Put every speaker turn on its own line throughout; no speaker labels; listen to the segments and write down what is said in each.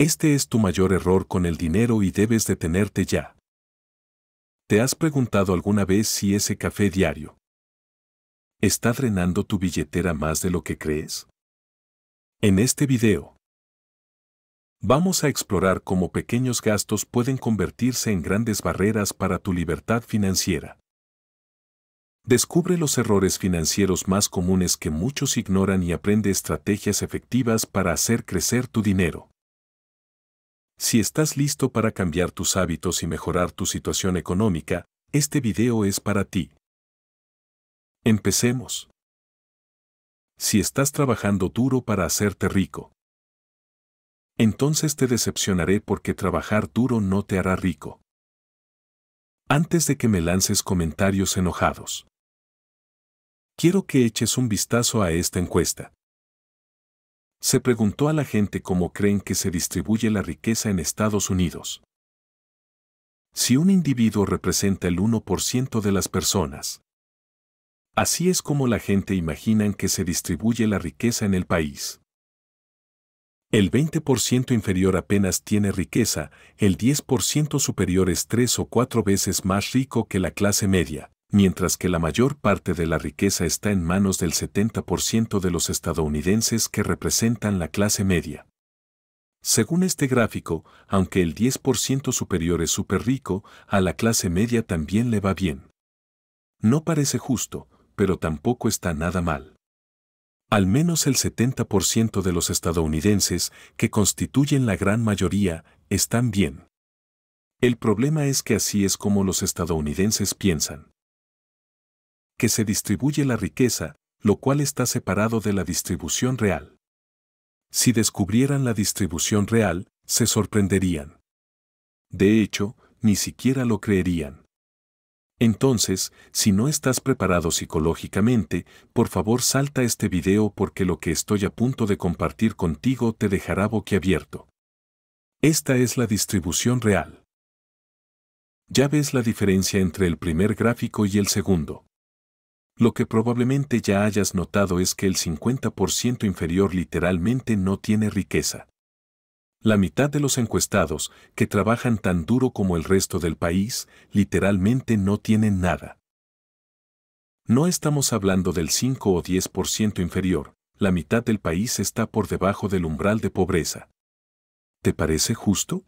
Este es tu mayor error con el dinero y debes detenerte ya. ¿Te has preguntado alguna vez si ese café diario está drenando tu billetera más de lo que crees? En este video, vamos a explorar cómo pequeños gastos pueden convertirse en grandes barreras para tu libertad financiera. Descubre los errores financieros más comunes que muchos ignoran y aprende estrategias efectivas para hacer crecer tu dinero. Si estás listo para cambiar tus hábitos y mejorar tu situación económica, este video es para ti. Empecemos. Si estás trabajando duro para hacerte rico, entonces te decepcionaré porque trabajar duro no te hará rico. Antes de que me lances comentarios enojados, quiero que eches un vistazo a esta encuesta. Se preguntó a la gente cómo creen que se distribuye la riqueza en Estados Unidos. Si un individuo representa el 1% de las personas. Así es como la gente imagina que se distribuye la riqueza en el país. El 20% inferior apenas tiene riqueza, el 10% superior es tres o cuatro veces más rico que la clase media mientras que la mayor parte de la riqueza está en manos del 70% de los estadounidenses que representan la clase media. Según este gráfico, aunque el 10% superior es súper rico, a la clase media también le va bien. No parece justo, pero tampoco está nada mal. Al menos el 70% de los estadounidenses, que constituyen la gran mayoría, están bien. El problema es que así es como los estadounidenses piensan que se distribuye la riqueza, lo cual está separado de la distribución real. Si descubrieran la distribución real, se sorprenderían. De hecho, ni siquiera lo creerían. Entonces, si no estás preparado psicológicamente, por favor salta este video porque lo que estoy a punto de compartir contigo te dejará boquiabierto. Esta es la distribución real. Ya ves la diferencia entre el primer gráfico y el segundo. Lo que probablemente ya hayas notado es que el 50% inferior literalmente no tiene riqueza. La mitad de los encuestados, que trabajan tan duro como el resto del país, literalmente no tienen nada. No estamos hablando del 5 o 10% inferior, la mitad del país está por debajo del umbral de pobreza. ¿Te parece justo?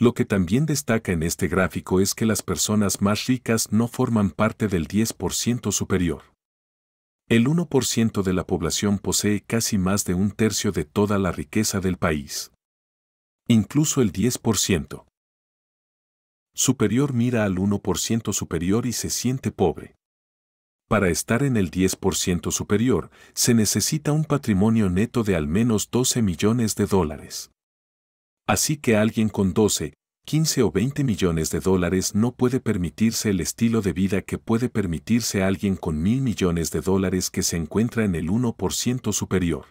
Lo que también destaca en este gráfico es que las personas más ricas no forman parte del 10% superior. El 1% de la población posee casi más de un tercio de toda la riqueza del país. Incluso el 10% superior mira al 1% superior y se siente pobre. Para estar en el 10% superior, se necesita un patrimonio neto de al menos 12 millones de dólares. Así que alguien con 12, 15 o 20 millones de dólares no puede permitirse el estilo de vida que puede permitirse alguien con mil millones de dólares que se encuentra en el 1% superior.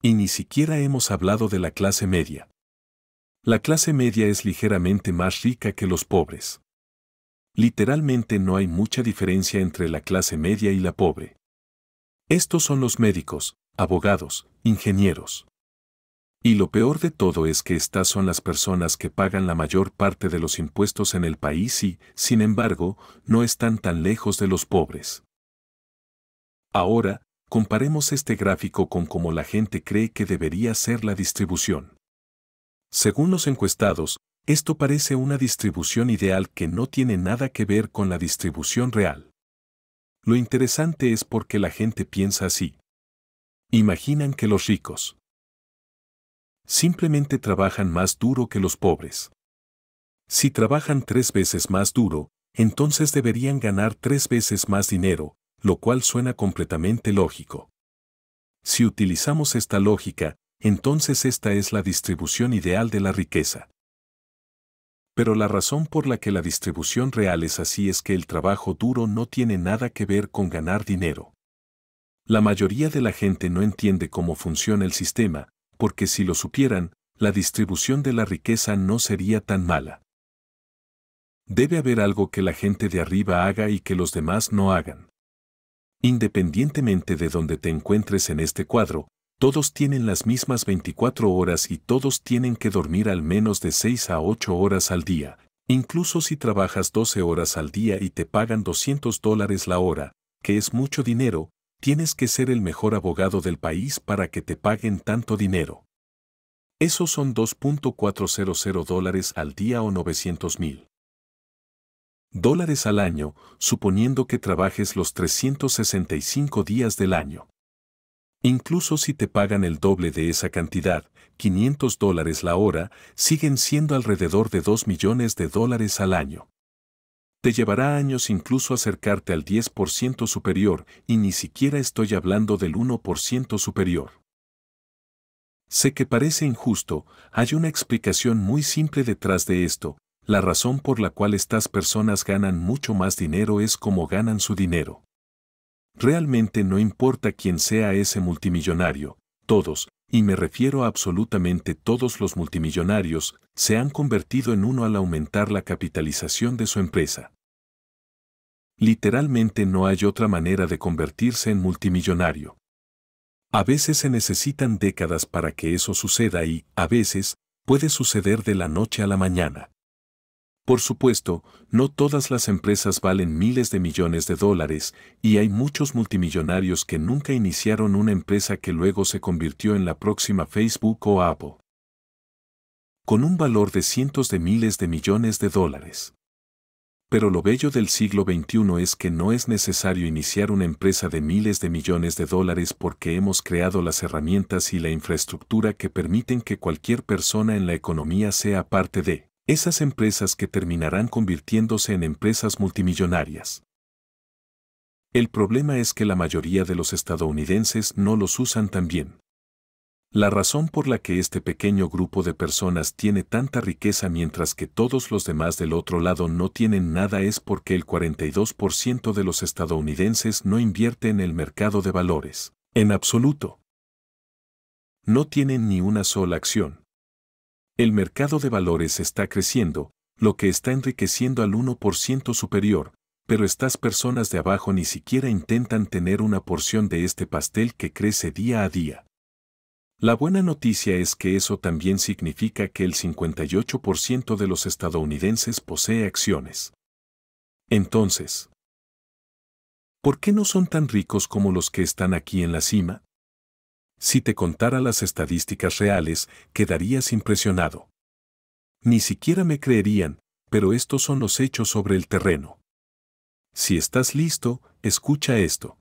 Y ni siquiera hemos hablado de la clase media. La clase media es ligeramente más rica que los pobres. Literalmente no hay mucha diferencia entre la clase media y la pobre. Estos son los médicos, abogados, ingenieros. Y lo peor de todo es que estas son las personas que pagan la mayor parte de los impuestos en el país y, sin embargo, no están tan lejos de los pobres. Ahora, comparemos este gráfico con cómo la gente cree que debería ser la distribución. Según los encuestados, esto parece una distribución ideal que no tiene nada que ver con la distribución real. Lo interesante es porque la gente piensa así. Imaginan que los ricos, simplemente trabajan más duro que los pobres. Si trabajan tres veces más duro, entonces deberían ganar tres veces más dinero, lo cual suena completamente lógico. Si utilizamos esta lógica, entonces esta es la distribución ideal de la riqueza. Pero la razón por la que la distribución real es así es que el trabajo duro no tiene nada que ver con ganar dinero. La mayoría de la gente no entiende cómo funciona el sistema, porque si lo supieran, la distribución de la riqueza no sería tan mala. Debe haber algo que la gente de arriba haga y que los demás no hagan. Independientemente de donde te encuentres en este cuadro, todos tienen las mismas 24 horas y todos tienen que dormir al menos de 6 a 8 horas al día, incluso si trabajas 12 horas al día y te pagan 200 dólares la hora, que es mucho dinero, tienes que ser el mejor abogado del país para que te paguen tanto dinero. Esos son 2.400 dólares al día o 900 mil dólares al año, suponiendo que trabajes los 365 días del año. Incluso si te pagan el doble de esa cantidad, 500 dólares la hora, siguen siendo alrededor de 2 millones de dólares al año. Te llevará años incluso acercarte al 10% superior y ni siquiera estoy hablando del 1% superior. Sé que parece injusto, hay una explicación muy simple detrás de esto, la razón por la cual estas personas ganan mucho más dinero es como ganan su dinero. Realmente no importa quién sea ese multimillonario, todos, y me refiero a absolutamente todos los multimillonarios, se han convertido en uno al aumentar la capitalización de su empresa. Literalmente no hay otra manera de convertirse en multimillonario. A veces se necesitan décadas para que eso suceda y, a veces, puede suceder de la noche a la mañana. Por supuesto, no todas las empresas valen miles de millones de dólares y hay muchos multimillonarios que nunca iniciaron una empresa que luego se convirtió en la próxima Facebook o Apple. Con un valor de cientos de miles de millones de dólares. Pero lo bello del siglo XXI es que no es necesario iniciar una empresa de miles de millones de dólares porque hemos creado las herramientas y la infraestructura que permiten que cualquier persona en la economía sea parte de esas empresas que terminarán convirtiéndose en empresas multimillonarias. El problema es que la mayoría de los estadounidenses no los usan tan bien. La razón por la que este pequeño grupo de personas tiene tanta riqueza mientras que todos los demás del otro lado no tienen nada es porque el 42% de los estadounidenses no invierte en el mercado de valores, en absoluto. No tienen ni una sola acción, el mercado de valores está creciendo, lo que está enriqueciendo al 1% superior, pero estas personas de abajo ni siquiera intentan tener una porción de este pastel que crece día a día. La buena noticia es que eso también significa que el 58% de los estadounidenses posee acciones. Entonces, ¿por qué no son tan ricos como los que están aquí en la cima? Si te contara las estadísticas reales, quedarías impresionado. Ni siquiera me creerían, pero estos son los hechos sobre el terreno. Si estás listo, escucha esto.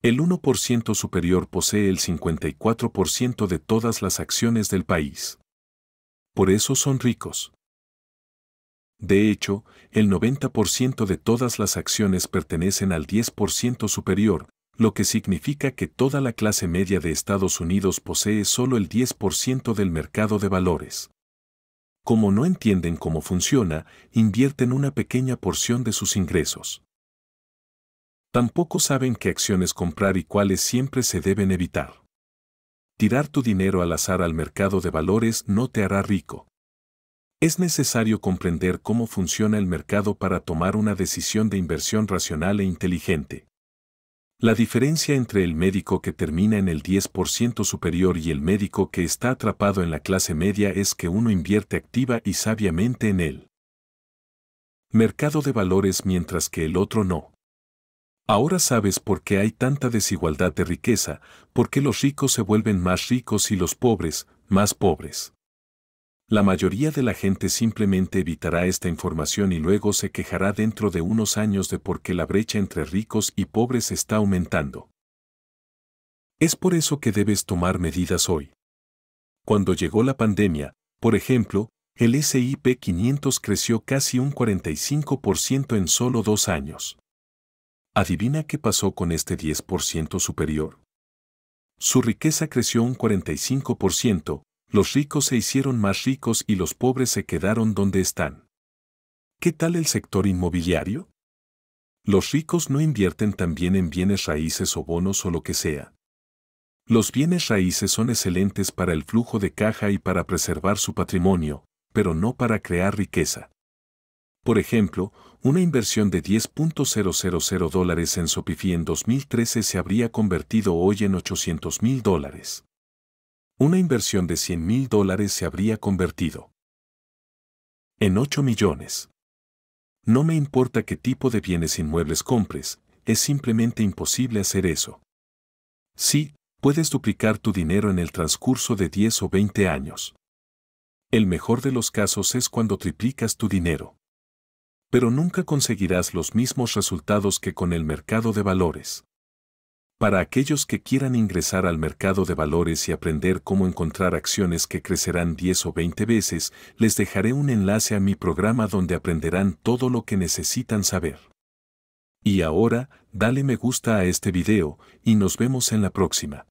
El 1% superior posee el 54% de todas las acciones del país. Por eso son ricos. De hecho, el 90% de todas las acciones pertenecen al 10% superior, lo que significa que toda la clase media de Estados Unidos posee solo el 10% del mercado de valores. Como no entienden cómo funciona, invierten una pequeña porción de sus ingresos. Tampoco saben qué acciones comprar y cuáles siempre se deben evitar. Tirar tu dinero al azar al mercado de valores no te hará rico. Es necesario comprender cómo funciona el mercado para tomar una decisión de inversión racional e inteligente. La diferencia entre el médico que termina en el 10% superior y el médico que está atrapado en la clase media es que uno invierte activa y sabiamente en él mercado de valores mientras que el otro no. Ahora sabes por qué hay tanta desigualdad de riqueza, por qué los ricos se vuelven más ricos y los pobres, más pobres. La mayoría de la gente simplemente evitará esta información y luego se quejará dentro de unos años de por qué la brecha entre ricos y pobres está aumentando. Es por eso que debes tomar medidas hoy. Cuando llegó la pandemia, por ejemplo, el SIP 500 creció casi un 45% en solo dos años. Adivina qué pasó con este 10% superior. Su riqueza creció un 45%, los ricos se hicieron más ricos y los pobres se quedaron donde están. ¿Qué tal el sector inmobiliario? Los ricos no invierten también en bienes raíces o bonos o lo que sea. Los bienes raíces son excelentes para el flujo de caja y para preservar su patrimonio, pero no para crear riqueza. Por ejemplo, una inversión de 10.000 dólares en Sopifi en 2013 se habría convertido hoy en 800.000 dólares una inversión de 100 mil dólares se habría convertido en 8 millones. No me importa qué tipo de bienes inmuebles compres, es simplemente imposible hacer eso. Sí, puedes duplicar tu dinero en el transcurso de 10 o 20 años. El mejor de los casos es cuando triplicas tu dinero. Pero nunca conseguirás los mismos resultados que con el mercado de valores para aquellos que quieran ingresar al mercado de valores y aprender cómo encontrar acciones que crecerán 10 o 20 veces, les dejaré un enlace a mi programa donde aprenderán todo lo que necesitan saber. Y ahora, dale me gusta a este video y nos vemos en la próxima.